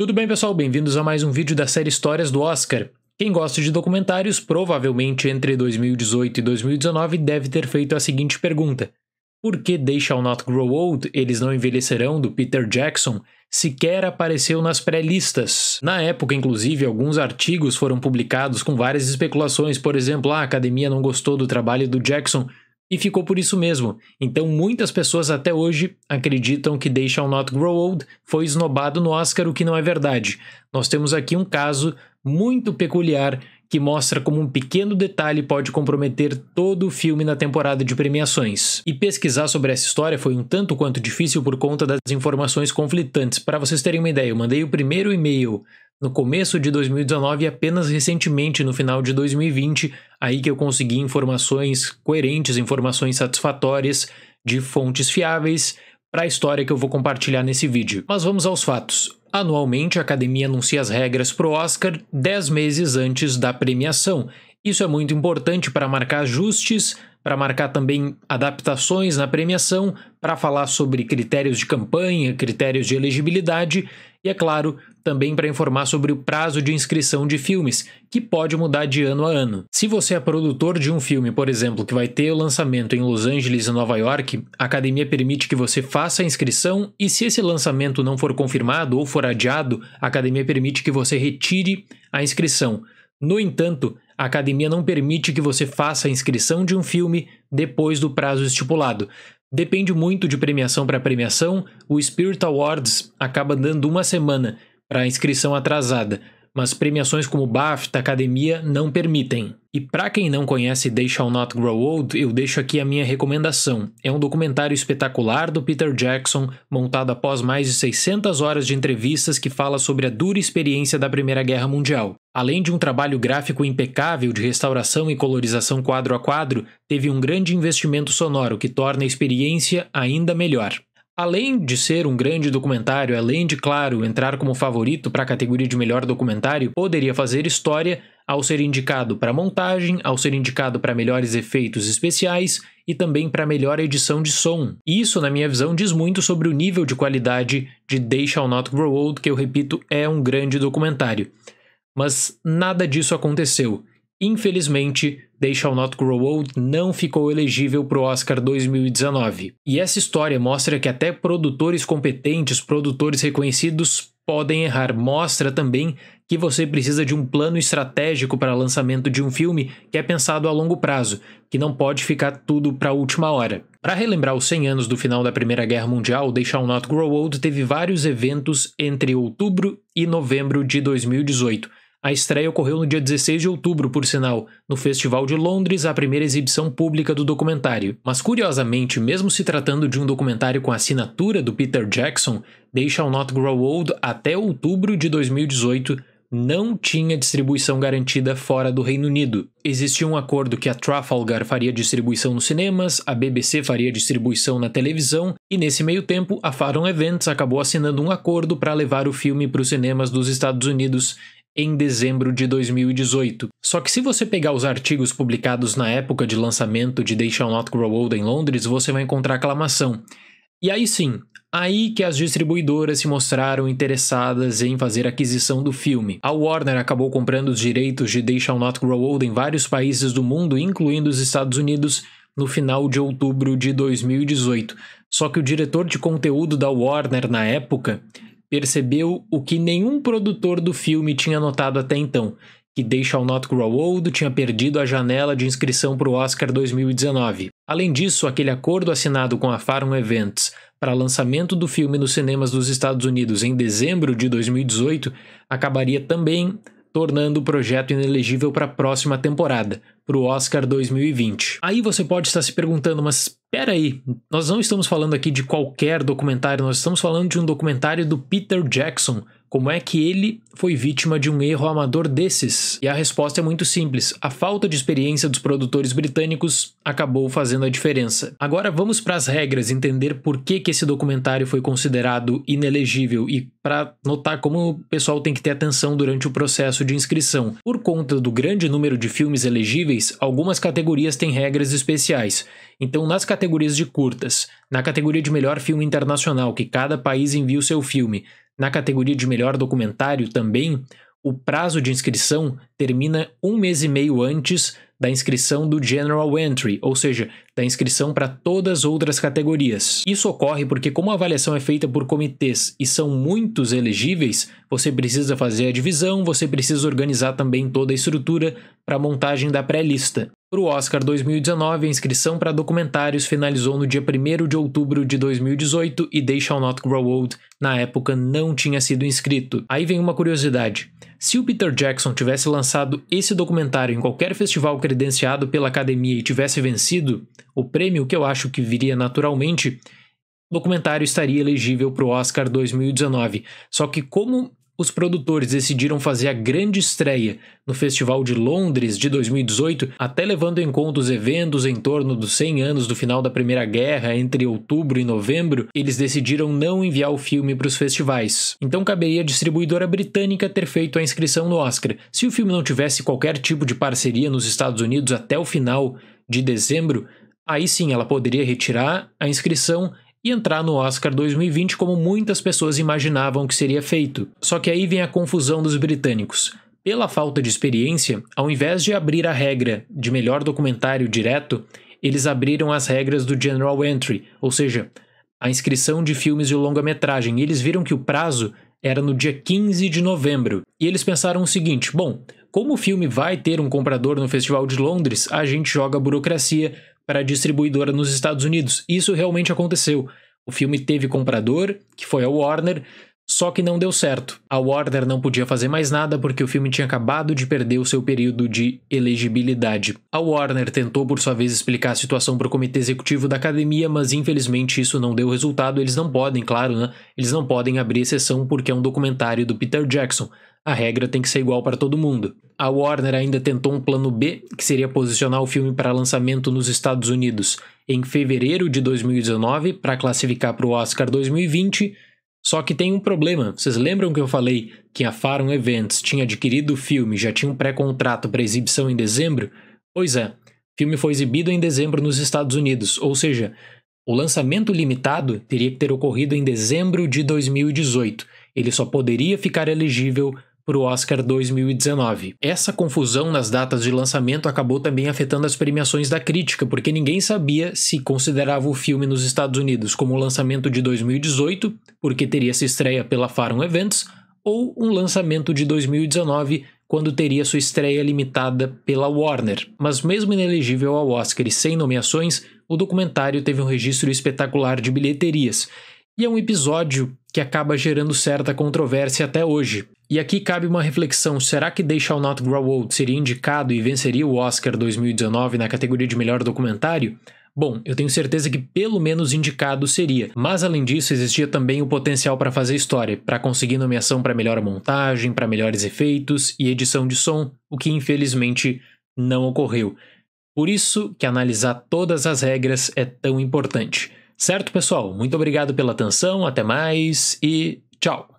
Tudo bem, pessoal? Bem-vindos a mais um vídeo da série Histórias do Oscar. Quem gosta de documentários, provavelmente entre 2018 e 2019 deve ter feito a seguinte pergunta: Por que They Shall Not Grow Old, Eles Não Envelhecerão, do Peter Jackson, sequer apareceu nas pré-listas? Na época, inclusive, alguns artigos foram publicados com várias especulações, por exemplo, ah, a academia não gostou do trabalho do Jackson e ficou por isso mesmo. Então muitas pessoas até hoje acreditam que They Shall Not Grow Old foi esnobado no Oscar, o que não é verdade. Nós temos aqui um caso muito peculiar que mostra como um pequeno detalhe pode comprometer todo o filme na temporada de premiações. E pesquisar sobre essa história foi um tanto quanto difícil por conta das informações conflitantes. Para vocês terem uma ideia, eu mandei o primeiro e-mail no começo de 2019 e apenas recentemente, no final de 2020, Aí que eu consegui informações coerentes, informações satisfatórias de fontes fiáveis para a história que eu vou compartilhar nesse vídeo. Mas vamos aos fatos. Anualmente, a academia anuncia as regras para o Oscar 10 meses antes da premiação. Isso é muito importante para marcar ajustes, para marcar também adaptações na premiação, para falar sobre critérios de campanha, critérios de elegibilidade e, é claro, também para informar sobre o prazo de inscrição de filmes, que pode mudar de ano a ano. Se você é produtor de um filme, por exemplo, que vai ter o lançamento em Los Angeles e Nova York, a academia permite que você faça a inscrição e se esse lançamento não for confirmado ou for adiado, a academia permite que você retire a inscrição. No entanto, a academia não permite que você faça a inscrição de um filme depois do prazo estipulado. Depende muito de premiação para premiação. O Spirit Awards acaba dando uma semana para inscrição atrasada, mas premiações como BAFTA, Academia, não permitem. E para quem não conhece They Shall Not Grow Old, eu deixo aqui a minha recomendação. É um documentário espetacular do Peter Jackson, montado após mais de 600 horas de entrevistas que fala sobre a dura experiência da Primeira Guerra Mundial. Além de um trabalho gráfico impecável de restauração e colorização quadro a quadro, teve um grande investimento sonoro que torna a experiência ainda melhor. Além de ser um grande documentário, além de, claro, entrar como favorito para a categoria de melhor documentário, poderia fazer história ao ser indicado para montagem, ao ser indicado para melhores efeitos especiais e também para melhor edição de som. Isso, na minha visão, diz muito sobre o nível de qualidade de They Shall Not Grow Old, que eu repito, é um grande documentário. Mas nada disso aconteceu. Infelizmente, They Shall Not Grow Old não ficou elegível para o Oscar 2019. E essa história mostra que até produtores competentes, produtores reconhecidos, podem errar. Mostra também que você precisa de um plano estratégico para lançamento de um filme que é pensado a longo prazo, que não pode ficar tudo para a última hora. Para relembrar os 100 anos do final da Primeira Guerra Mundial, Deixa Shall Not Grow Old teve vários eventos entre outubro e novembro de 2018. A estreia ocorreu no dia 16 de outubro, por sinal, no Festival de Londres, a primeira exibição pública do documentário. Mas curiosamente, mesmo se tratando de um documentário com assinatura do Peter Jackson, They Shall Not Grow Old até outubro de 2018 não tinha distribuição garantida fora do Reino Unido. Existia um acordo que a Trafalgar faria distribuição nos cinemas, a BBC faria distribuição na televisão, e nesse meio tempo a Faron Events acabou assinando um acordo para levar o filme para os cinemas dos Estados Unidos em dezembro de 2018. Só que se você pegar os artigos publicados na época de lançamento de They Shall Not Grow Old em Londres, você vai encontrar aclamação. E aí sim, aí que as distribuidoras se mostraram interessadas em fazer aquisição do filme. A Warner acabou comprando os direitos de They Shall Not Grow Old em vários países do mundo, incluindo os Estados Unidos, no final de outubro de 2018. Só que o diretor de conteúdo da Warner na época percebeu o que nenhum produtor do filme tinha notado até então, que Deixa o Not Grow Old tinha perdido a janela de inscrição para o Oscar 2019. Além disso, aquele acordo assinado com a Farm Events para lançamento do filme nos cinemas dos Estados Unidos em dezembro de 2018 acabaria também tornando o projeto inelegível para a próxima temporada, para o Oscar 2020. Aí você pode estar se perguntando, mas espera aí, nós não estamos falando aqui de qualquer documentário, nós estamos falando de um documentário do Peter Jackson, como é que ele foi vítima de um erro amador desses? E a resposta é muito simples: a falta de experiência dos produtores britânicos acabou fazendo a diferença. Agora vamos para as regras, entender por que, que esse documentário foi considerado inelegível e para notar como o pessoal tem que ter atenção durante o processo de inscrição. Por conta do grande número de filmes elegíveis, algumas categorias têm regras especiais. Então, nas categorias de curtas, na categoria de melhor filme internacional, que cada país envia o seu filme, na categoria de melhor documentário também, o prazo de inscrição termina um mês e meio antes da inscrição do General Entry, ou seja, da inscrição para todas outras categorias. Isso ocorre porque, como a avaliação é feita por comitês e são muitos elegíveis, você precisa fazer a divisão, você precisa organizar também toda a estrutura para a montagem da pré-lista. Para o Oscar 2019, a inscrição para documentários finalizou no dia 1 de outubro de 2018 e They Shall Not Grow Old, na época, não tinha sido inscrito. Aí vem uma curiosidade. Se o Peter Jackson tivesse lançado esse documentário em qualquer festival credenciado pela academia e tivesse vencido, o prêmio que eu acho que viria naturalmente, o documentário estaria elegível para o Oscar 2019. Só que, como os produtores decidiram fazer a grande estreia no Festival de Londres de 2018, até levando em conta os eventos em torno dos 100 anos do final da Primeira Guerra, entre outubro e novembro, eles decidiram não enviar o filme para os festivais. Então caberia a distribuidora britânica ter feito a inscrição no Oscar. Se o filme não tivesse qualquer tipo de parceria nos Estados Unidos até o final de dezembro, aí sim ela poderia retirar a inscrição e entrar no Oscar 2020 como muitas pessoas imaginavam que seria feito. Só que aí vem a confusão dos britânicos. Pela falta de experiência, ao invés de abrir a regra de melhor documentário direto, eles abriram as regras do General Entry, ou seja, a inscrição de filmes de longa-metragem, e eles viram que o prazo era no dia 15 de novembro. E eles pensaram o seguinte: bom, como o filme vai ter um comprador no Festival de Londres, a gente joga burocracia para a distribuidora nos Estados Unidos. Isso realmente aconteceu. O filme teve comprador, que foi a Warner, só que não deu certo. A Warner não podia fazer mais nada porque o filme tinha acabado de perder o seu período de elegibilidade. A Warner tentou por sua vez explicar a situação para o comitê executivo da academia, mas infelizmente isso não deu resultado. Eles não podem, claro, né? Eles não podem abrir exceção porque é um documentário do Peter Jackson. A regra tem que ser igual para todo mundo. A Warner ainda tentou um plano B, que seria posicionar o filme para lançamento nos Estados Unidos em fevereiro de 2019 para classificar para o Oscar 2020 só que tem um problema. Vocês lembram que eu falei que a Farum Events tinha adquirido o filme, já tinha um pré-contrato para exibição em dezembro? Pois é, o filme foi exibido em dezembro nos Estados Unidos, ou seja, o lançamento limitado teria que ter ocorrido em dezembro de 2018. Ele só poderia ficar elegível para o Oscar 2019. Essa confusão nas datas de lançamento acabou também afetando as premiações da crítica, porque ninguém sabia se considerava o filme nos Estados Unidos como o lançamento de 2018, porque teria sua estreia pela Faron Events, ou um lançamento de 2019 quando teria sua estreia limitada pela Warner. Mas, mesmo inelegível ao Oscar e sem nomeações, o documentário teve um registro espetacular de bilheterias. E é um episódio que acaba gerando certa controvérsia até hoje. E aqui cabe uma reflexão: será que Deixa o Not Grow Old seria indicado e venceria o Oscar 2019 na categoria de melhor documentário? Bom, eu tenho certeza que pelo menos indicado seria, mas além disso existia também o potencial para fazer história, para conseguir nomeação para melhor montagem, para melhores efeitos e edição de som, o que infelizmente não ocorreu. Por isso que analisar todas as regras é tão importante. Certo, pessoal? Muito obrigado pela atenção, até mais e tchau!